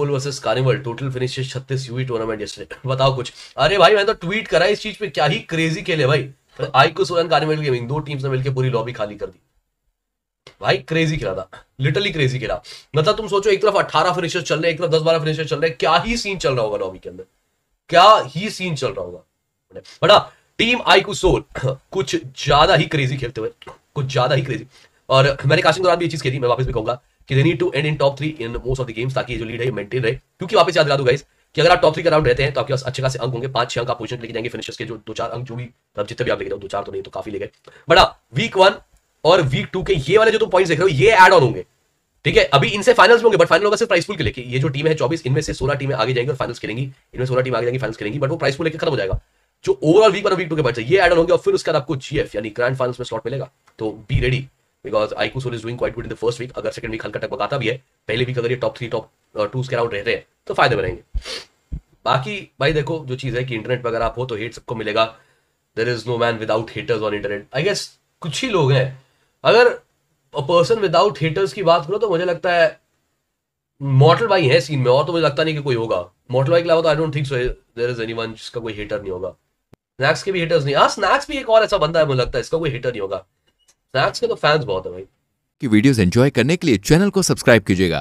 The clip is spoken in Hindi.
कोल वर्सेस कार्निवल टोटल फिनिश छत्तीस यूवी टूर्नामेंट जैसे बताओ कुछ अरे भाई मैंने तो ट्वीट करा इस चीज पे क्या ही क्रेजी खेले भाई iQOO soul and carnival gaming दो टीम्स ने मिलकर पूरी लॉबी खाली कर दी भाई क्रेजी खेला था लिटरली क्रेजी खेला मतलब तुम सोचो एक तरफ अट्ठारह फिनिशर चल रहे एक तरफ दस बारह फिनिशर चल रहे क्या ही सीन चल रहा होगा लॉबी के अंदर क्या ही सीन चल रहा होगा बड़ा टीम आई कुसोल कुछ ज्यादा ही क्रेजी खेलते हुए कुछ ज्यादा ही क्रेजी और मैंने काशिंग दौरान भी ये चीज खेली मैं वापस भी कहूंगा कि they need to end in top three in most of the games ताकि जो लीड है मेंटेन रहे क्योंकि वापस याद दिला दो गाइस कि अगर आप टॉप थ्री का राउंड रहते हैं तो आपके पास अच्छे खासे अंक होंगे पांच छह अंक आप पोजीशन लेके जाएंगे फिनिशर्स के जो दो चार अंक जो भी तब जितने भी आप लेके जाओ दो चार तो नहीं तो काफी ले गए बड़ा वीक वन और वीक टू के ये वाले जो तुम पॉइंट्स देख रहे हो ये एड ऑन होंगे ठीक है अभी इनसे फाइनल्स होंगे बट फाइनल होगा सिर्फ प्राइस पूल के लेके ये जो टीम है चौबीस इनमें से सोलह टीमें आगे जाएंगे और फाइनल्स खेलेंगी इनमें सोलह टीम आगे जाएंगे फाइनल्स खेलेंगी बट वो प्राइस पूल लेकर खत्म हो जाएगा जो overall week one week two के बच्चे ये एड ऑन होंगे और फिर उसके बाद आपको जीएफ यानी ग्रैंड फाइनल्स में स्लॉट मिलेगा तो be ready because iQOO soul is doing quite good in the first week अगर सेकंड वीक हल्का टक बताता भी है पहले वीक अगर ये top three top two scare out रहते हैं तो फायदे बनेंगे बाकी भाई देखो जो चीज़ है कि इंटरनेट पर अगर आप हो तो हेट सबको मिलेगा there is no man without haters on internet I guess कुछ ही लोग हैं अगर अ पर्सन विदाउट हेटर्स की बात करो तो मुझे लगता है मॉटल भाई है सीन में और तो मुझे लगता नहीं कि कोई होगा मॉटल भाई के अलावा तो I don't think so there is anyone जिसका कोई हेटर नहीं होगा स्नैक्स के भी हेटर्स नहीं हाँ स्नैक्स भी एक और ऐसा बंदा है मुझे लगता है इसका कोई हेटर नहीं होगा तो फैंस बहुत है भाई की वीडियोस एंजॉय करने के लिए चैनल को सब्सक्राइब कीजिएगा